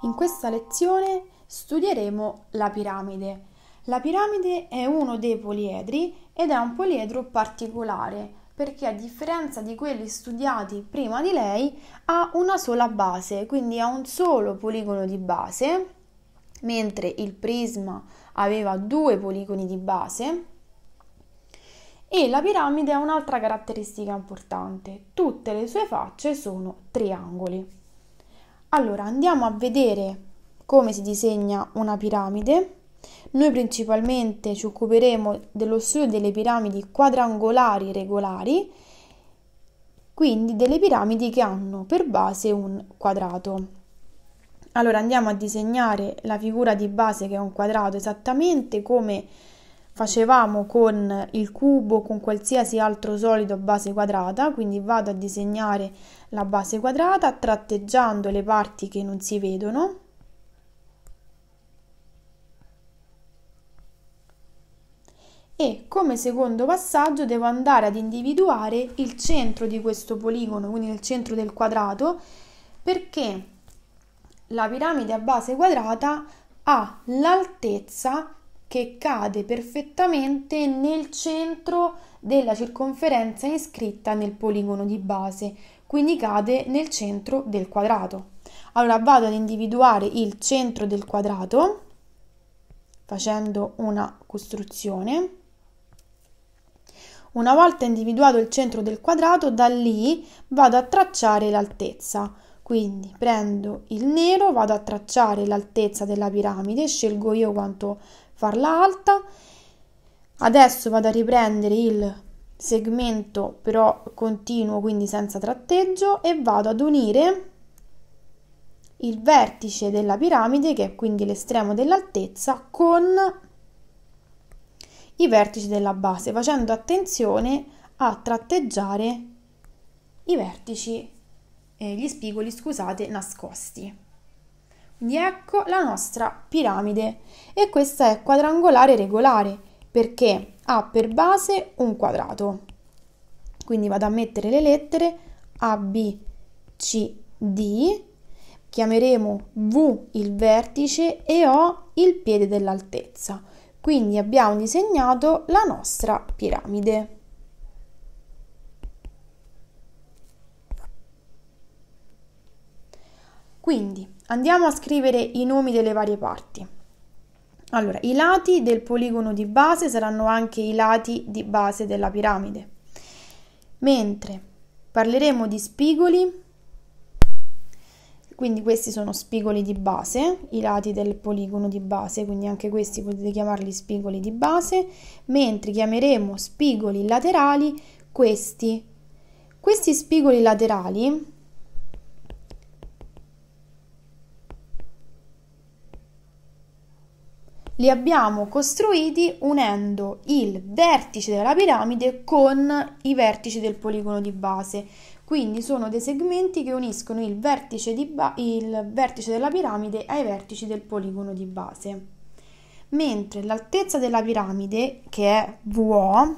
In questa lezione studieremo la piramide. La piramide è uno dei poliedri ed è un poliedro particolare perché a differenza di quelli studiati prima di lei ha una sola base, quindi ha un solo poligono di base, mentre il prisma aveva due poligoni di base. E la piramide ha un'altra caratteristica importante, tutte le sue facce sono triangoli. Allora, andiamo a vedere come si disegna una piramide. Noi principalmente ci occuperemo dello studio delle piramidi quadrangolari regolari, quindi delle piramidi che hanno per base un quadrato. Allora andiamo a disegnare la figura di base che è un quadrato esattamente come facevamo con il cubo con qualsiasi altro solido a base quadrata, quindi vado a disegnare la base quadrata tratteggiando le parti che non si vedono. E come secondo passaggio devo andare ad individuare il centro di questo poligono, quindi il centro del quadrato, perché la piramide a base quadrata ha l'altezza che cade perfettamente nel centro della circonferenza iscritta nel poligono di base, quindi cade nel centro del quadrato. Allora vado ad individuare il centro del quadrato facendo una costruzione. Una volta individuato il centro del quadrato, da lì vado a tracciare l'altezza. Quindi prendo il nero, vado a tracciare l'altezza della piramide, scelgo io quanto farla alta. Adesso vado a riprendere il segmento però continuo, quindi senza tratteggio, e vado ad unire il vertice della piramide, che è quindi l'estremo dell'altezza, con i vertici della base, facendo attenzione a tratteggiare i vertici, eh, gli spigoli, scusate, nascosti. Quindi ecco la nostra piramide e questa è quadrangolare regolare perché ha per base un quadrato. Quindi vado a mettere le lettere A, B, C, D, chiameremo V il vertice e O il piede dell'altezza. Quindi abbiamo disegnato la nostra piramide. Quindi Andiamo a scrivere i nomi delle varie parti. Allora, i lati del poligono di base saranno anche i lati di base della piramide. Mentre parleremo di spigoli, quindi questi sono spigoli di base, i lati del poligono di base, quindi anche questi potete chiamarli spigoli di base, mentre chiameremo spigoli laterali questi. Questi spigoli laterali li abbiamo costruiti unendo il vertice della piramide con i vertici del poligono di base. Quindi sono dei segmenti che uniscono il vertice, ba- il vertice della piramide ai vertici del poligono di base. Mentre l'altezza della piramide, che è VO,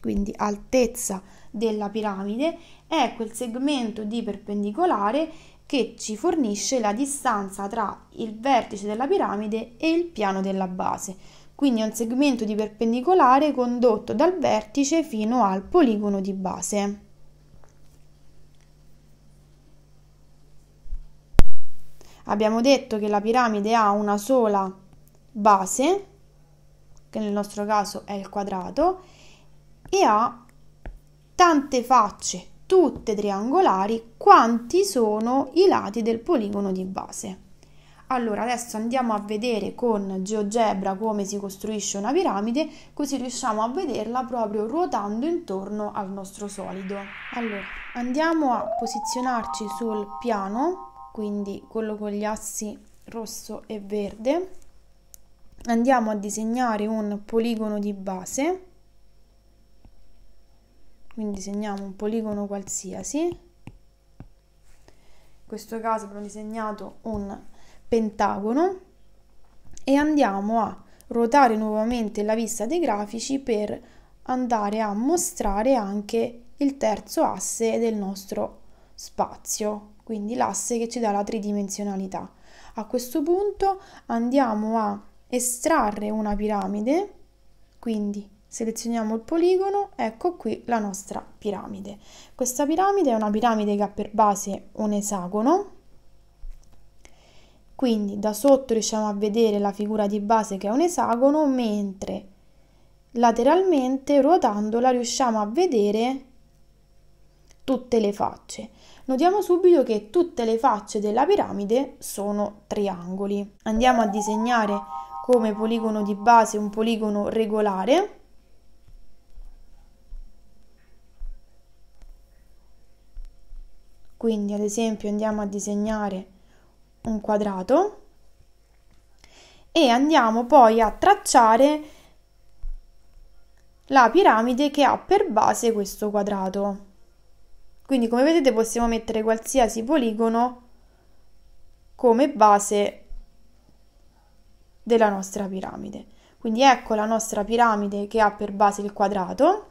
quindi altezza della piramide, è quel segmento di perpendicolare che ci fornisce la distanza tra il vertice della piramide e il piano della base. Quindi un segmento di perpendicolare condotto dal vertice fino al poligono di base. Abbiamo detto che la piramide ha una sola base, che nel nostro caso è il quadrato, e ha tante facce tutte triangolari, quanti sono i lati del poligono di base. Allora, adesso andiamo a vedere con GeoGebra come si costruisce una piramide, così riusciamo a vederla proprio ruotando intorno al nostro solido. Allora, andiamo a posizionarci sul piano, quindi quello con gli assi rosso e verde. Andiamo a disegnare un poligono di base quindi disegniamo un poligono qualsiasi in questo caso abbiamo disegnato un pentagono e andiamo a ruotare nuovamente la vista dei grafici per andare a mostrare anche il terzo asse del nostro spazio quindi l'asse che ci dà la tridimensionalità a questo punto andiamo a estrarre una piramide quindi selezioniamo il poligono, ecco qui la nostra piramide. Questa piramide è una piramide che ha per base un esagono, quindi da sotto riusciamo a vedere la figura di base che è un esagono, mentre lateralmente ruotandola riusciamo a vedere tutte le facce. Notiamo subito che tutte le facce della piramide sono triangoli. Andiamo a disegnare come poligono di base un poligono regolare Quindi ad esempio andiamo a disegnare un quadrato e andiamo poi a tracciare la piramide che ha per base questo quadrato. Quindi come vedete possiamo mettere qualsiasi poligono come base della nostra piramide. Quindi ecco la nostra piramide che ha per base il quadrato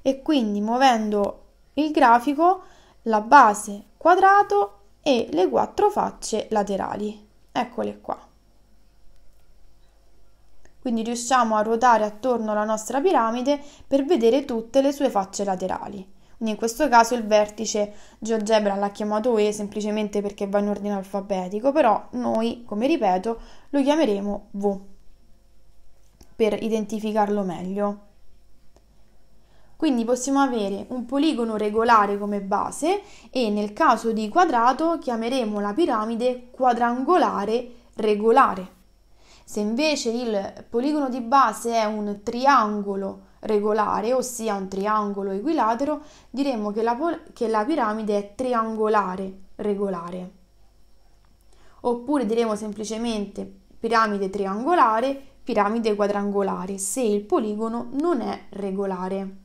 e quindi muovendo il grafico, la base quadrato e le quattro facce laterali. Eccole qua. Quindi riusciamo a ruotare attorno alla nostra piramide per vedere tutte le sue facce laterali. Quindi in questo caso il vertice GeoGebra l'ha chiamato E semplicemente perché va in ordine alfabetico, però noi, come ripeto, lo chiameremo V per identificarlo meglio. Quindi possiamo avere un poligono regolare come base e nel caso di quadrato chiameremo la piramide quadrangolare regolare. Se invece il poligono di base è un triangolo regolare, ossia un triangolo equilatero, diremmo che la, che la piramide è triangolare regolare. Oppure diremo semplicemente piramide triangolare, piramide quadrangolare, se il poligono non è regolare.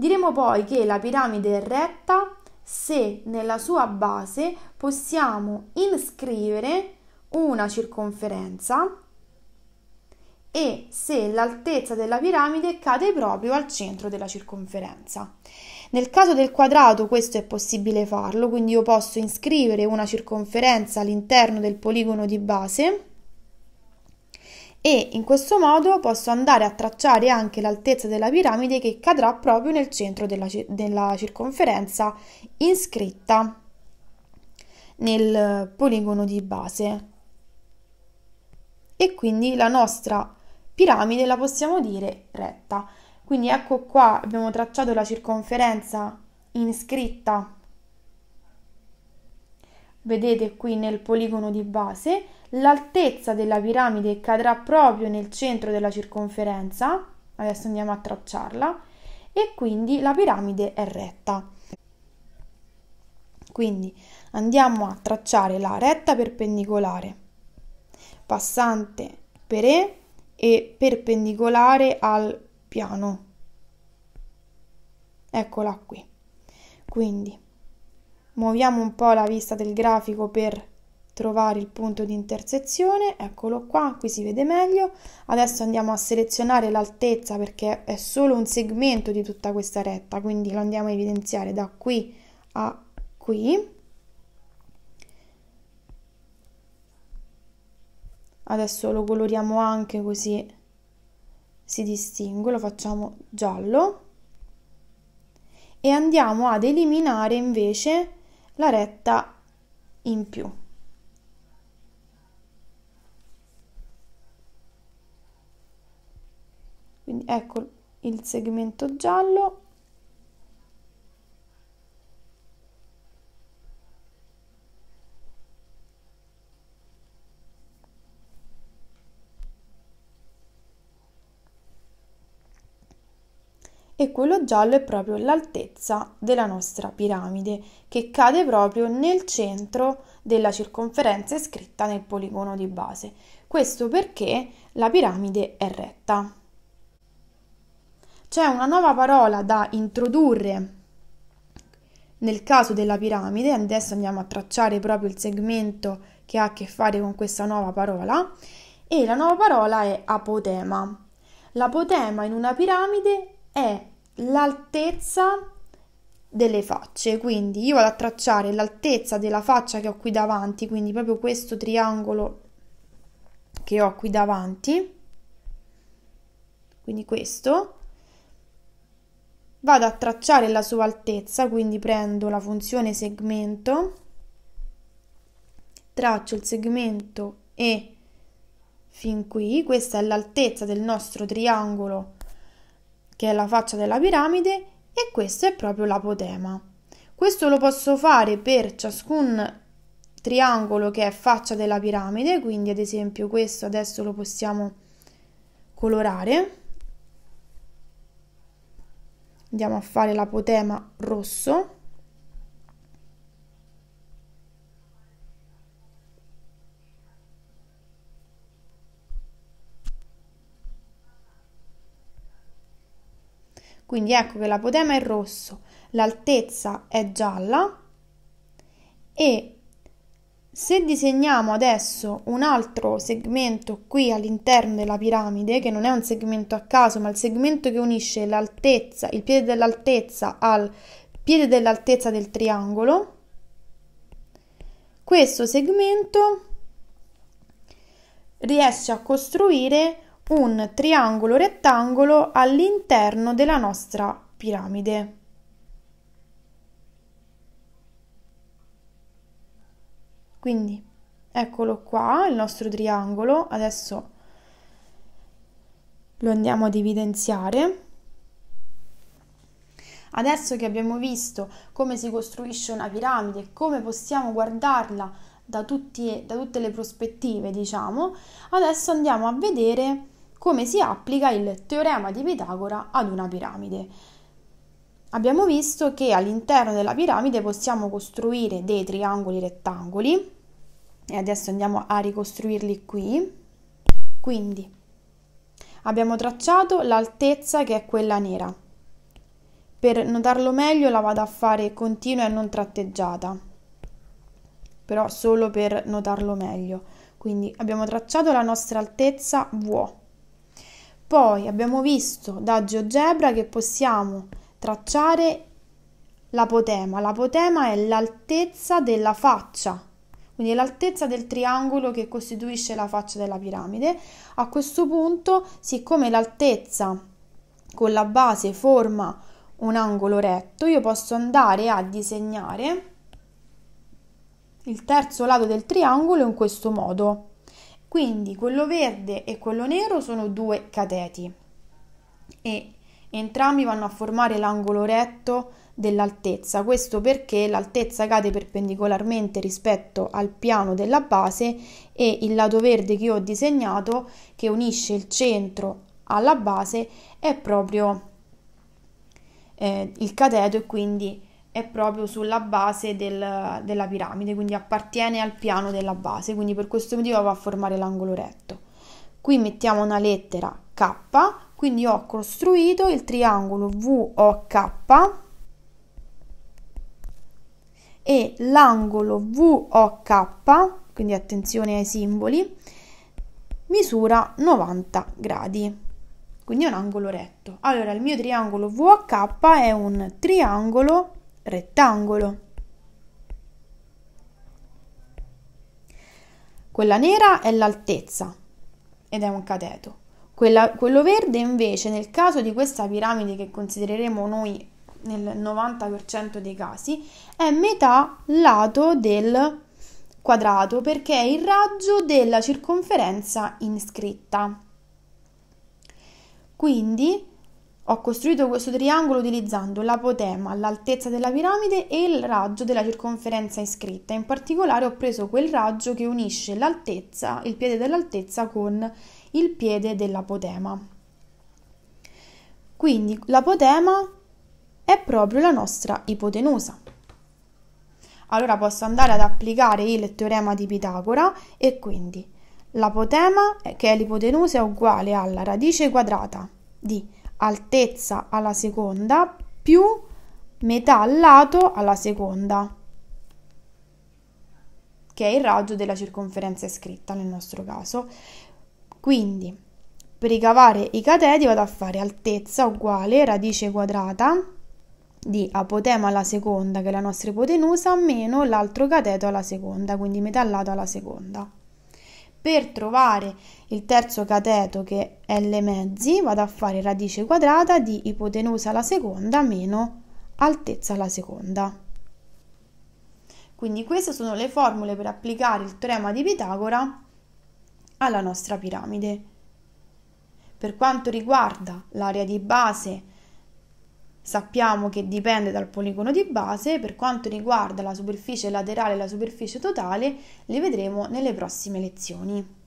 Diremo poi che la piramide è retta se nella sua base possiamo iscrivere una circonferenza e se l'altezza della piramide cade proprio al centro della circonferenza. Nel caso del quadrato questo è possibile farlo, quindi io posso iscrivere una circonferenza all'interno del poligono di base e in questo modo posso andare a tracciare anche l'altezza della piramide che cadrà proprio nel centro della, della circonferenza inscritta nel poligono di base. E quindi la nostra piramide la possiamo dire retta. Quindi ecco qua abbiamo tracciato la circonferenza inscritta vedete qui nel poligono di base, l'altezza della piramide cadrà proprio nel centro della circonferenza, adesso andiamo a tracciarla, e quindi la piramide è retta. Quindi andiamo a tracciare la retta perpendicolare, passante per E e perpendicolare al piano. Eccola qui. Quindi muoviamo un po' la vista del grafico per trovare il punto di intersezione, eccolo qua, qui si vede meglio. Adesso andiamo a selezionare l'altezza perché è solo un segmento di tutta questa retta, quindi lo andiamo a evidenziare da qui a qui. Adesso lo coloriamo anche così si distingue, lo facciamo giallo. E andiamo ad eliminare invece la retta in più. quindi ecco il segmento giallo e quello giallo è proprio l'altezza della nostra piramide che cade proprio nel centro della circonferenza scritta nel poligono di base. Questo perché la piramide è retta. C'è una nuova parola da introdurre nel caso della piramide, adesso andiamo a tracciare proprio il segmento che ha a che fare con questa nuova parola e la nuova parola è apotema. L'apotema in una piramide è l'altezza delle facce, quindi io vado a tracciare l'altezza della faccia che ho qui davanti, quindi proprio questo triangolo che ho qui davanti, quindi questo, vado a tracciare la sua altezza, quindi prendo la funzione segmento, traccio il segmento E fin qui, questa è l'altezza del nostro triangolo che è la faccia della piramide e questo è proprio l'apotema. Questo lo posso fare per ciascun triangolo che è faccia della piramide, quindi ad esempio questo adesso lo possiamo colorare andiamo a fare l'apotema rosso Quindi ecco che l'apotema è rosso, l'altezza è gialla e se disegniamo adesso un altro segmento qui all'interno della piramide, che non è un segmento a caso, ma il segmento che unisce l'altezza, il piede dell'altezza al piede dell'altezza del triangolo, questo segmento riesce a costruire un triangolo rettangolo all'interno della nostra piramide. Quindi eccolo qua, il nostro triangolo, adesso lo andiamo ad evidenziare. Adesso che abbiamo visto come si costruisce una piramide e come possiamo guardarla da, tutti, da tutte le prospettive, diciamo, adesso andiamo a vedere come si applica il teorema di Pitagora ad una piramide. Abbiamo visto che all'interno della piramide possiamo costruire dei triangoli rettangoli e adesso andiamo a ricostruirli qui. Quindi abbiamo tracciato l'altezza che è quella nera. Per notarlo meglio la vado a fare continua e non tratteggiata, però solo per notarlo meglio. Quindi abbiamo tracciato la nostra altezza VO. Poi abbiamo visto da GeoGebra che possiamo tracciare l'apotema. L'apotema è l'altezza della faccia, quindi l'altezza del triangolo che costituisce la faccia della piramide. A questo punto, siccome l'altezza con la base forma un angolo retto, io posso andare a disegnare il terzo lato del triangolo in questo modo. Quindi quello verde e quello nero sono due cateti e entrambi vanno a formare l'angolo retto dell'altezza, questo perché l'altezza cade perpendicolarmente rispetto al piano della base e il lato verde che ho disegnato che unisce il centro alla base è proprio eh, il cateto e quindi è proprio sulla base del, della piramide, quindi appartiene al piano della base, quindi per questo motivo va a formare l'angolo retto. Qui mettiamo una lettera K quindi ho costruito il triangolo VOK e l'angolo VOK, quindi attenzione ai simboli, misura 90 gradi. Quindi è un angolo retto. Allora, il mio triangolo VOK è un triangolo rettangolo. Quella nera è l'altezza ed è un cateto. Quella, quello verde invece nel caso di questa piramide che considereremo noi nel 90% dei casi è metà lato del quadrato perché è il raggio della circonferenza inscritta. Quindi ho costruito questo triangolo utilizzando l'apotema, l'altezza della piramide e il raggio della circonferenza iscritta. In particolare ho preso quel raggio che unisce l'altezza, il piede dell'altezza con il piede dell'apotema. Quindi l'apotema è proprio la nostra ipotenusa. Allora posso andare ad applicare il teorema di Pitagora e quindi l'apotema, che è l'ipotenusa, è uguale alla radice quadrata di altezza alla seconda più metà al lato alla seconda, che è il raggio della circonferenza scritta nel nostro caso. Quindi, per ricavare i cateti vado a fare altezza uguale radice quadrata di apotema alla seconda, che è la nostra ipotenusa, meno l'altro cateto alla seconda, quindi metà al lato alla seconda. Per trovare il terzo cateto che è L mezzi vado a fare radice quadrata di ipotenusa alla seconda meno altezza alla seconda. Quindi queste sono le formule per applicare il teorema di Pitagora alla nostra piramide. Per quanto riguarda l'area di base sappiamo che dipende dal poligono di base, per quanto riguarda la superficie laterale e la superficie totale, le vedremo nelle prossime lezioni.